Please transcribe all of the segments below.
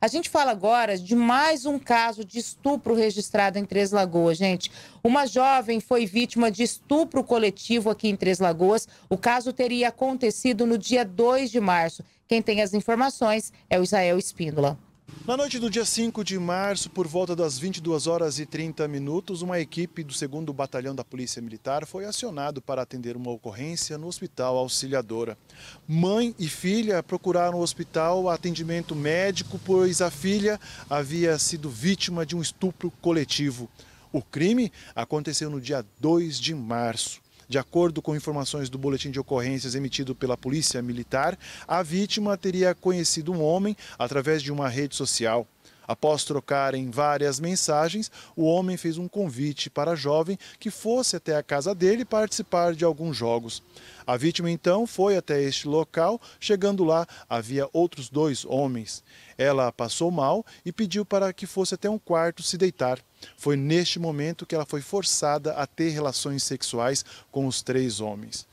A gente fala agora de mais um caso de estupro registrado em Três Lagoas, gente. Uma jovem foi vítima de estupro coletivo aqui em Três Lagoas. O caso teria acontecido no dia 2 de março. Quem tem as informações é o Israel Espíndola. Na noite do dia 5 de março, por volta das 22 horas e 30 minutos, uma equipe do 2 Batalhão da Polícia Militar foi acionado para atender uma ocorrência no Hospital Auxiliadora. Mãe e filha procuraram o hospital atendimento médico, pois a filha havia sido vítima de um estupro coletivo. O crime aconteceu no dia 2 de março. De acordo com informações do boletim de ocorrências emitido pela Polícia Militar, a vítima teria conhecido um homem através de uma rede social. Após trocarem várias mensagens, o homem fez um convite para a jovem que fosse até a casa dele participar de alguns jogos. A vítima então foi até este local, chegando lá havia outros dois homens. Ela passou mal e pediu para que fosse até um quarto se deitar. Foi neste momento que ela foi forçada a ter relações sexuais com os três homens.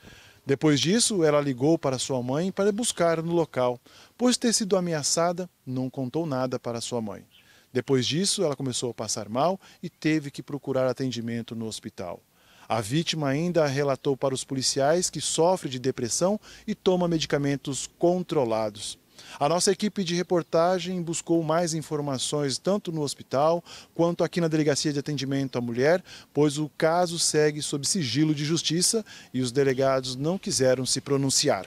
Depois disso, ela ligou para sua mãe para buscar no local. Pois ter sido ameaçada, não contou nada para sua mãe. Depois disso, ela começou a passar mal e teve que procurar atendimento no hospital. A vítima ainda relatou para os policiais que sofre de depressão e toma medicamentos controlados. A nossa equipe de reportagem buscou mais informações tanto no hospital quanto aqui na Delegacia de Atendimento à Mulher, pois o caso segue sob sigilo de justiça e os delegados não quiseram se pronunciar.